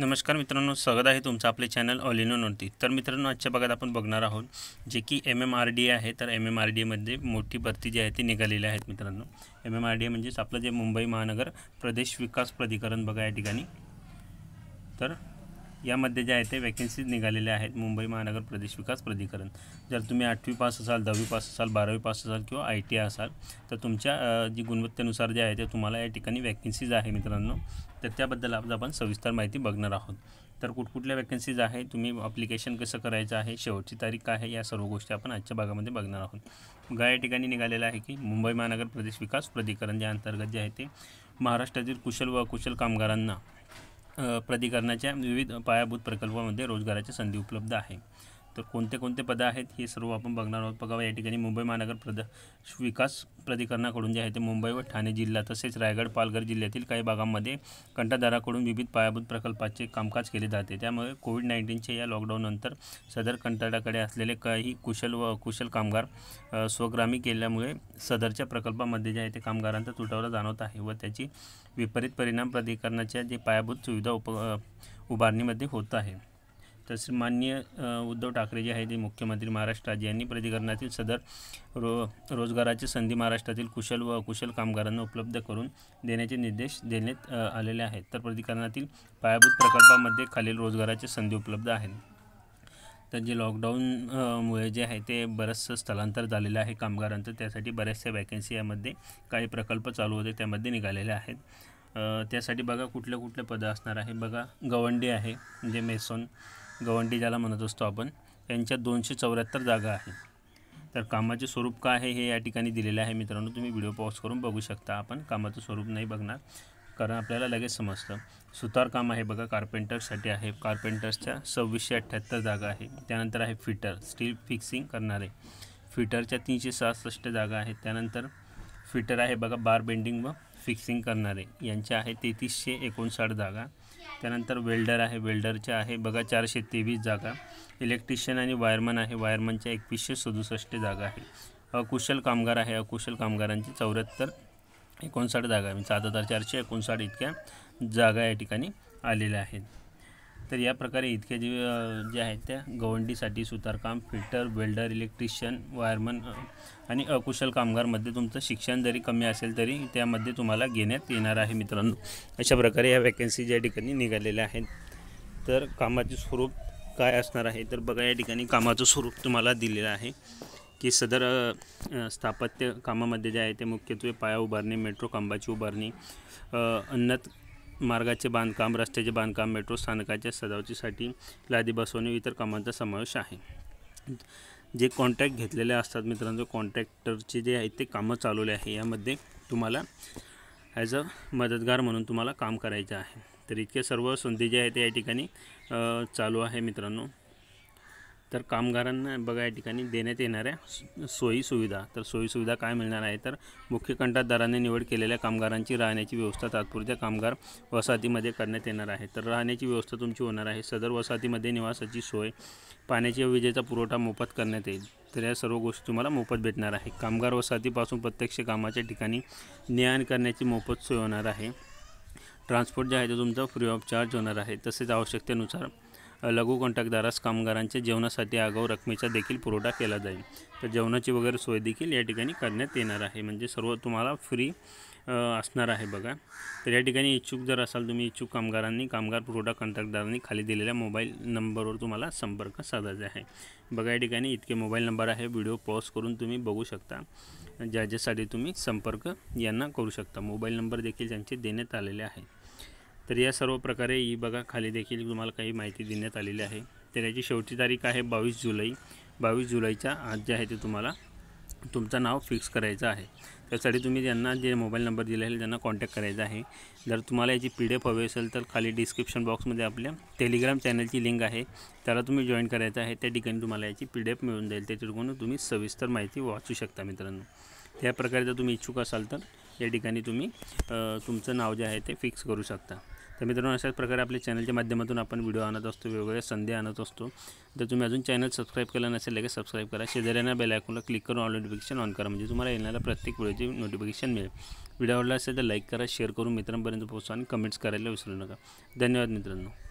नमस्कार मित्रों स्वागत है आहे तुमचं आपले चॅनल ऑलिनोवरती तर मित्रांनो आजच्या भगत अपन बघणार आहोत जे कि एम एम आर डी है तो एम एम आर डी मध्य मोटी भर्ती जी है ती निघालेली आहेत M M R D A म्हणजेच आपलं जे मुंबई महानगर प्रदेश विकास प्राधिकरण बघा या यामध्ये जे आहे ते वॅकन्सीज निघालेल्या आहेत मुंबई महानगर प्रदेश विकास प्राधिकरण जर तुम्ही आठवी पास असाल दहावी पास असाल बारावी पास असाल किंवा आय टी आय असाल तर तुमच्या जी गुणवत्तेनुसार जे आहे ते तुम्हाला या ठिकाणी वॅकन्सीज आहे मित्रांनो तर त्याबद्दल आज आपण सविस्तर माहिती बघणार आहोत तर कुठकुठल्या वॅकन्सीज आहे तुम्ही अप्लिकेशन कसं करायचं आहे शेवटची तारीख काय आहे या सर्व गोष्टी आपण आजच्या भागामध्ये बघणार आहोत गा या ठिकाणी निघालेलं आहे की मुंबई महानगर प्रदेश विकास प्राधिकरण ज्या अंतर्गत जे आहे ते महाराष्ट्रातील कुशल व कुशल कामगारांना प्राधिकरणाच्या विविध पायाभूत प्रकल्पामध्ये रोजगाराच्या संधी उपलब्ध आहे तर कोणते कोणते पदं आहेत हे सर्व आपण बघणार आहोत बघावं या ठिकाणी मुंबई महानगर प्रद विकास प्राधिकरणाकडून जे आहे ते मुंबई व ठाणे जिल्हा तसेच रायगड पालघर जिल्ह्यातील काही भागांमध्ये कंटाधाराकडून विविध पायाभूत प्रकल्पाचे कामकाज केले जाते त्यामुळे कोविड नाईन्टीनच्या या लॉकडाऊननंतर सदर कंटाळाकडे असलेले काही कुशल व अकुशल कामगार स्वग्रामी केल्यामुळे सदरच्या प्रकल्पामध्ये जे आहे ते कामगारांचा तुटवला जाणवत आहे व त्याची विपरीत परिणाम प्राधिकरणाच्या जे पायाभूत सुविधा उप उभारणीमध्ये होत आहे तसे मान्य उद्धव ठाकरे जे आहे ते मुख्यमंत्री महाराष्ट्र राज्य यांनी प्रधिकरणातील सदर रो रोजगाराची संधी महाराष्ट्रातील कुशल व अकुशल कामगारांना उपलब्ध करून देण्याचे निर्देश देण्यात आलेले आहेत तर प्राधिकरणातील पायाभूत प्रकल्पामध्ये खालील रोजगाराची संधी उपलब्ध आहेत तर जे लॉकडाऊनमुळे जे आहे ते बरंचसं स्थलांतर झालेलं आहे कामगारांचं त्यासाठी बऱ्याचशा वॅकन्सी यामध्ये काही प्रकल्प चालू होते त्यामध्ये निघालेले आहेत त्यासाठी बघा कुठले कुठले पदं असणार आहे बघा गवंडी आहे म्हणजे मेसॉन गवंडी ज्याला म्हणत असतो आपण यांच्या दोनशे चौऱ्याहत्तर जागा आहेत तर कामाचे स्वरूप काय आहे हे या ठिकाणी दिलेलं आहे मित्रांनो तुम्ही व्हिडिओ पॉज करून बघू शकता आपण कामाचं स्वरूप नाही बघणार कारण आपल्याला लगेच समजतं काम आहे बघा कार्पेंटर्ससाठी आहे कार्पेंटर्सच्या सव्वीसशे अठ्ठ्याहत्तर जागा आहे त्यानंतर आहे फिटर स्टील फिक्सिंग करणारे फिटरच्या तीनशे सहासष्ट जागा आहेत त्यानंतर फिटर आहे बघा बार बेंडिंग व फिक्सिंग करणारे यांच्या आहे तेहतीसशे एकोणसाठ जागा त्यानंतर वेल्डर आहे वेल्डरच्या आहे बघा चारशे तेवीस जागा इलेक्ट्रिशियन आणि वायरमन आहे वायरमनच्या एकवीसशे सदुसष्ट जागा आहे अकुशल कामगार आहे अकुशल कामगारांची चौऱ्याहत्तर एकोणसाठ जागा म्हणजे सात हजार चारशे एकोणसाठ इतक्या जागा या ठिकाणी आलेल्या आहेत तर या प्रकारे इतक्या जे जे आहेत त्या गवंडीसाठी सुतारकाम फिटर वेल्डर इलेक्ट्रिशियन वायरमन आणि अकुशल कामगारमध्ये तुमचं शिक्षण जरी कमी असेल तरी त्यामध्ये तुम्हाला घेण्यात येणार आहे मित्रांनो अशा प्रकारे या वॅकन्सी ज्या ठिकाणी निघालेल्या आहेत तर कामाचे स्वरूप काय असणार आहे तर बघा या ठिकाणी कामाचं स्वरूप तुम्हाला दिलेलं आहे की सदर स्थापत्य कामामध्ये जे आहे ते मुख्यत्वे पाया उभारणे मेट्रो कांबाची उभारणी अन्नत मार्गाचे बांधकाम रस्त्याचे बांधकाम मेट्रो स्थानकाच्या सजावटीसाठी लादी बसवणे इतर कामांचा समावेश आहे जे कॉन्ट्रॅक्ट घेतलेले असतात मित्रांनो कॉन्ट्रॅक्टरचे जे आहेत ते कामं चालवले आहे यामध्ये तुम्हाला ॲज अ मदतगार म्हणून तुम्हाला काम करायचं आहे तर इतके सर्व संधी जे आहे ते या ठिकाणी चालू आहे मित्रांनो तर कामगारांना बघा या ठिकाणी देण्यात येणाऱ्या सुविधा तर सोयीसुविधा काय मिळणार आहे तर मुख्य दराने निवड केलेल्या कामगारांची राहण्याची व्यवस्था तात्पुरत्या कामगार वसाहतीमध्ये करण्यात येणार आहे तर राहण्याची व्यवस्था तुमची होणार आहे सदर वसाहतीमध्ये निवासाची सोय पाण्याची विजेचा पुरवठा मोफत करण्यात येईल तर या सर्व गोष्टी तुम्हाला मोफत भेटणार आहे कामगार वसाहतीपासून प्रत्यक्ष कामाच्या ठिकाणी आण करण्याची मोफत सोय होणार आहे ट्रान्सपोर्ट जे आहे ते तुमचा फ्री ऑफ चार्ज होणार आहे तसेच आवश्यकतेनुसार लघु कंटकदारास कामगारांच्या जेवणासाठी आगाऊ रकमेचा देखील पुरवठा केला जाईल तर जेवणाची वगैरे सोय देखील या ठिकाणी करण्यात येणार आहे म्हणजे सर्व तुम्हाला फ्री असणार आहे बघा तर या ठिकाणी इच्छुक जर असाल तुम्ही इच्छुक कामगारांनी कामगार पुरवठा कंत्राटदारांनी खाली दिलेल्या मोबाईल नंबरवर तुम्हाला संपर्क साधायचा आहे बघा या ठिकाणी इतके मोबाईल नंबर आहे व्हिडिओ पॉज करून तुम्ही बघू शकता ज्याच्यासाठी तुम्ही संपर्क यांना करू शकता मोबाईल नंबर देखील त्यांचे देण्यात आलेले आहेत तर या सर्व प्रकारे ही बघा खाली देखील तुम्हाला काही माहिती देण्यात आलेली आहे तर याची शेवटची तारीख आहे बावीस जुलै बावीस जुलैच्या आज जे आहे ते तुम्हाला तुमचं नाव फिक्स करायचं आहे त्यासाठी तुम्ही ज्यांना जे मोबाईल नंबर दिले आहे त्यांना कॉन्टॅक्ट करायचा आहे जर तुम्हाला याची पी डी एफ हवी असेल तर खाली डिस्क्रिप्शन बॉक्समध्ये आपल्या टेलिग्राम चॅनलची लिंक आहे त्याला तुम्ही जॉईन करायचं आहे त्या ठिकाणी तुम्हाला याची पी डी एफ मिळून जाईल त्याच्याकडून तुम्ही सविस्तर माहिती वाचू शकता मित्रांनो त्या जर तुम्ही इच्छुक असाल तर या ठिकाणी तुम्ही तुमचं नाव जे आहे ते फिक्स करू शकता तर मित्रांनो अशाच प्रकारे आपल्या चॅनलच्या माध्यमातून आपण व्हिडिओ आणत असतो वेगवेगळ्या संधी आणत असतो तर तुम्ही अजून चॅनल सबस्क्राईब केलं नसेल लगेच सबस्क्राईब करा शेजाऱ्यांना बेल आयकॉनला क्लिक करून ऑल नोटिफिकेशन ऑन करा म्हणजे तुम्हाला येणाऱ्या प्रत्येक व्हिडिओची नोटिफिकेशन मिळेल व्हिडिओ आवडला असेल तर लाईक करा शेअर करून मित्रांपर्यंत पोहोचवा आणि कमेंट्स करायला विसरू नका धन्यवाद मित्रांनो